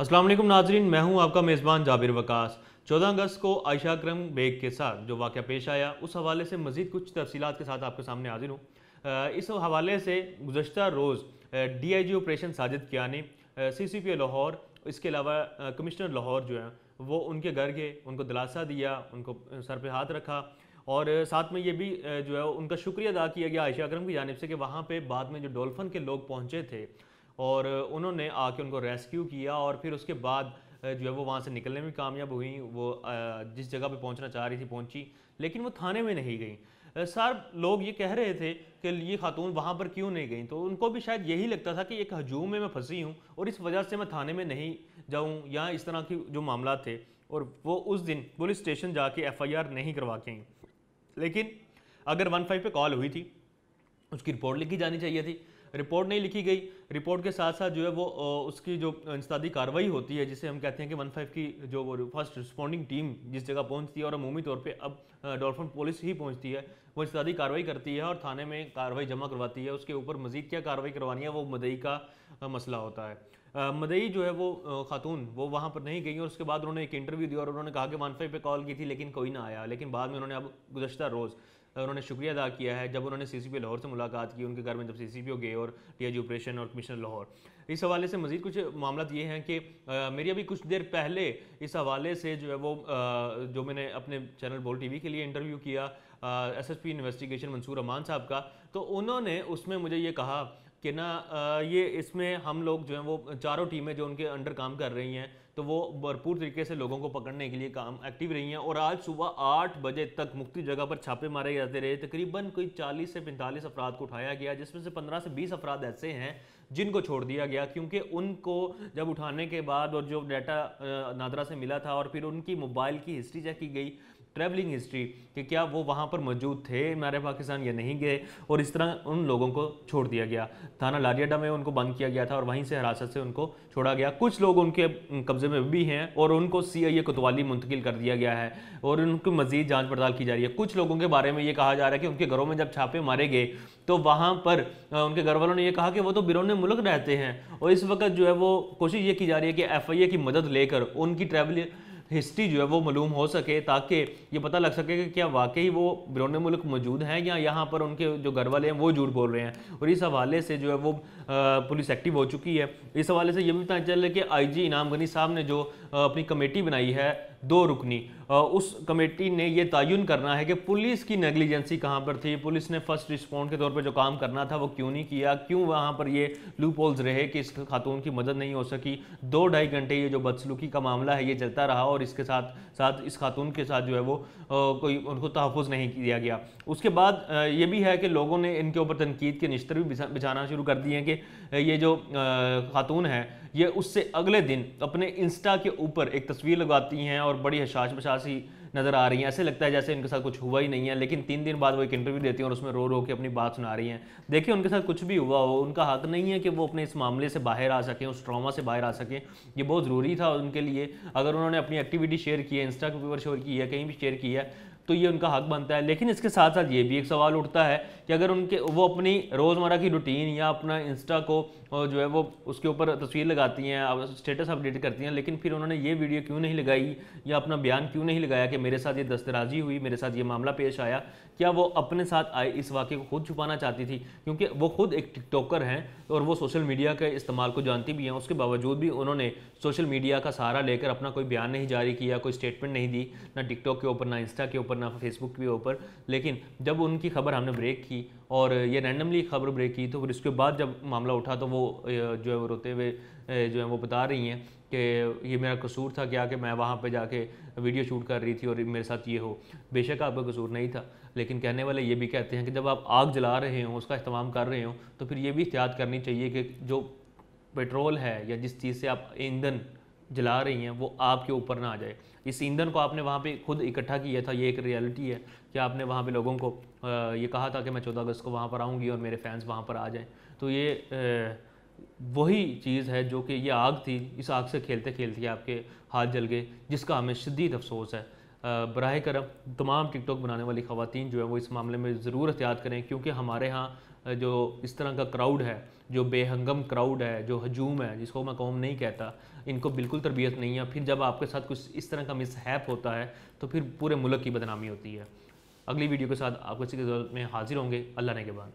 असलम नाजरीन मैं हूं आपका मेज़बान जाबिर वकास 14 अगस्त को आयशा करम बेग के साथ जो वाक़ पेश आया उस हवाले से मज़ीद कुछ तफसीत के साथ आपके सामने हाजिर हूँ इस हवाले से गुजशत रोज़ D I G operation Sajid ने सी सी पी लाहौर इसके अलावा कमिश्नर लाहौर जो है वो उनके घर गए उनको दिलासा दिया उनको सर पर हाथ रखा और साथ में ये भी जो है उनका शुक्रिया अदा किया गया आयशा अक्रम की जानब से कि वहाँ पर बाद में जो डोल्फन के लोग पहुँचे थे और उन्होंने आके उनको रेस्क्यू किया और फिर उसके बाद जो है वो वहाँ से निकलने में कामयाब हुई वो जिस जगह पे पहुँचना चाह रही थी पहुँची लेकिन वो थाने में नहीं गई सर लोग ये कह रहे थे कि ये खातून वहाँ पर क्यों नहीं गई तो उनको भी शायद यही लगता था कि एक हजूम में मैं फंसी हूँ और इस वजह से मैं थाने में नहीं जाऊँ या इस तरह के जो मामला थे और वो उस दिन पुलिस स्टेशन जा एफआईआर नहीं करवा के लेकिन अगर वन फाइव पर कॉल हुई थी उसकी रिपोर्ट लिखी जानी चाहिए थी रिपोर्ट नहीं लिखी गई रिपोर्ट के साथ साथ जो है वो उसकी जो इंसदी कार्रवाई होती है जिसे हम कहते हैं कि वन फाइव की जो वो फर्स्ट रिस्पॉन्डिंग टीम जिस जगह पहुंचती है और अमूमी तौर पर अब डॉल्फिन पुलिस ही पहुंचती है वो इंसदी कार्रवाई करती है और थाने में कार्रवाई जमा करवाती है उसके ऊपर मजीद क्या कार्रवाई करवानी है वो मदई का मसला होता है मदई जो है वो खातून वो वहाँ पर नहीं गई और उसके बाद उन्होंने एक इंटरव्यू दिया और उन्होंने कहा कि फाइव पर कॉल की थी लेकिन कोई ना आया लेकिन बाद में उन्होंने अब गुजशत रोज़ उन्होंने शुक्रिया अदा किया है जब उन्होंने सी लाहौर से मुलाकात की उनके घर में जब सी गए और डी ऑपरेशन और कमिश्नर लाहौर इस हवाले से मजीद कुछ मामला ये हैं कि मेरी अभी कुछ देर पहले इस हवाले से जो है वो आ, जो मैंने अपने चैनल बोल टी के लिए इंटरव्यू किया S S P investigation Mansoor Aman साहब का तो उन्होंने उसमें मुझे ये कहा कि ना ये इसमें हम लोग जो हैं वो चारों टीमें जो उनके अंडर काम कर रही हैं तो वो भरपूर तरीके से लोगों को पकड़ने के लिए काम एक्टिव रही हैं और आज सुबह आठ बजे तक मुख्ती जगह पर छापे मारे जाते रहे तकरीबन कोई चालीस से पैंतालीस अफराद को उठाया गया जिसमें से पंद्रह से बीस अफराद ऐसे हैं जिनको छोड़ दिया गया क्योंकि उनको जब उठाने के बाद और जो डाटा नादरा से मिला था और फिर उनकी मोबाइल की हिस्ट्री चेक की गई ट्रैवलिंग हिस्ट्री कि क्या वो वहाँ पर मौजूद थे मारे पाकिस्तान या नहीं गए और इस तरह उन लोगों को छोड़ दिया गया थाना लाडियाडा में उनको बंद किया गया था और वहीं से हिरासत से उनको छोड़ा गया कुछ लोग उनके कब्जे में भी हैं और उनको सी आई ए कोतवाली मुंतकिल कर दिया गया है और उनकी मजीद जाँच पड़ताल की जा रही है कुछ लोगों के बारे में ये कहा जा रहा है कि उनके घरों में जब छापे मारे गए तो वहाँ पर उनके घर वालों ने यह कहा कि वो तो बिरौन मुल्क रहते हैं और इस वक्त जो है वो कोशिश ये की जा रही है कि एफ आई ए की मदद लेकर उनकी ट्रैवलिंग हिस्ट्री जो है वो मालूम हो सके ताकि ये पता लग सके कि क्या वाकई वो बिरौने मुल्क मौजूद हैं या यहाँ पर उनके जो घर वाले हैं वो झूठ बोल रहे हैं और इस हवाले से जो है वो पुलिस एक्टिव हो चुकी है इस हवाले से ये भी पता चल रहा है कि आई जी इनाम गनी साहब ने जो अपनी कमेटी बनाई है दो रुकनी उस कमेटी ने यह तयन करना है कि पुलिस की नेग्लिजेंसी कहाँ पर थी पुलिस ने फर्स्ट रिस्पॉन्ड के तौर पर जो काम करना था वो क्यों नहीं किया क्यों वहाँ पर ये लूप होल्स रहे कि इस खातून की मदद नहीं हो सकी दो ढाई घंटे ये जो बदसलूकी का मामला है ये चलता रहा और इसके साथ साथ इस खातून के साथ जो है वो कोई उनको तहफ़ नहीं किया गया उसके बाद ये भी है कि लोगों ने इनके ऊपर तनकीद के निश्तर भी बिछाना शुरू कर दिए हैं कि ये जो खातून है ये उससे अगले दिन अपने इंस्टा के ऊपर एक तस्वीर लगाती हैं और बड़ी हशाश बशासी नज़र आ रही हैं ऐसे लगता है जैसे इनके साथ कुछ हुआ ही नहीं है लेकिन तीन दिन बाद वो एक इंटरव्यू देती हैं और उसमें रो रो के अपनी बात सुना रही हैं देखिए उनके साथ कुछ भी हुआ हो उनका हक नहीं है कि वो अपने इस मामले से बाहर आ सकें उस ट्रामा से बाहर आ सकें ये बहुत ज़रूरी था उनके लिए अगर उन्होंने अपनी एक्टिविटी शेयर की है इंस्टा के ऊपर शेयर की है कहीं भी शेयर की है तो ये उनका हक बनता है लेकिन इसके साथ साथ ये भी एक सवाल उठता है कि अगर उनके वो अपनी रोज़मर्रा की रूटीन या अपना इंस्टा को जो है वो उसके ऊपर तस्वीर लगाती हैं स्टेटस अपडेट करती हैं लेकिन फिर उन्होंने ये वीडियो क्यों नहीं लगाई या अपना बयान क्यों नहीं लगाया कि मेरे साथ ये दस्तराजी हुई मेरे साथ ये मामला पेश आया क्या वो अपने साथ आए इस वाक्य को खुद छुपाना चाहती थी क्योंकि वो खुद एक टिकटॉकर हैं और वो सोशल मीडिया के इस्तेमाल को जानती भी हैं उसके बावजूद भी उन्होंने सोशल मीडिया का सहारा लेकर अपना कोई बयान नहीं जारी किया कोई स्टेटमेंट नहीं दी ना टिकटॉक के ऊपर ना इंस्टा के ऊपर ऊपर ना फेसबुक के ऊपर लेकिन जब उनकी खबर हमने ब्रेक की और ये रैंडमली खबर ब्रेक की तो फिर इसके बाद जब मामला उठा तो वो जो है वो रोते हुए जो है वो बता रही हैं कि ये मेरा कसूर था क्या कि मैं वहाँ पे जाके वीडियो शूट कर रही थी और मेरे साथ ये हो बेशक आपका कसूर नहीं था लेकिन कहने वाले ये भी कहते हैं कि जब आप आग जला रहे हो उसका इस्तेमाल कर रहे हो तो फिर ये भी एहतियात करनी चाहिए कि जो पेट्रोल है या जिस चीज़ से आप ईंधन जला रही हैं वो आपके ऊपर ना आ जाए इस ईंधन को आपने वहाँ पे खुद इकट्ठा किया था ये एक रियलिटी है कि आपने वहाँ पे लोगों को ये कहा था कि मैं चौदह अगस्त को वहाँ पर आऊँगी और मेरे फैंस वहाँ पर आ जाएँ तो ये वही चीज़ है जो कि ये आग थी इस आग से खेलते खेलते आपके हाथ जल गए जिसका हमें शदीद अफसोस है बरह करम तमाम टिकटॉक बनाने वाली खातन जो है वो इस मामले में ज़रूर एहतियात करें क्योंकि हमारे यहाँ जो इस तरह का क्राउड है जो बेहंगम क्राउड है जो हजूम है जिसको मैं कौम नहीं कहता इनको बिल्कुल तरबियत नहीं है फिर जब आपके साथ कुछ इस तरह का मिसहैप होता है तो फिर पूरे मुल्क की बदनामी होती है अगली वीडियो के साथ आपको इसी की जरूरत में हाजिर होंगे अल्लाह ने के बाद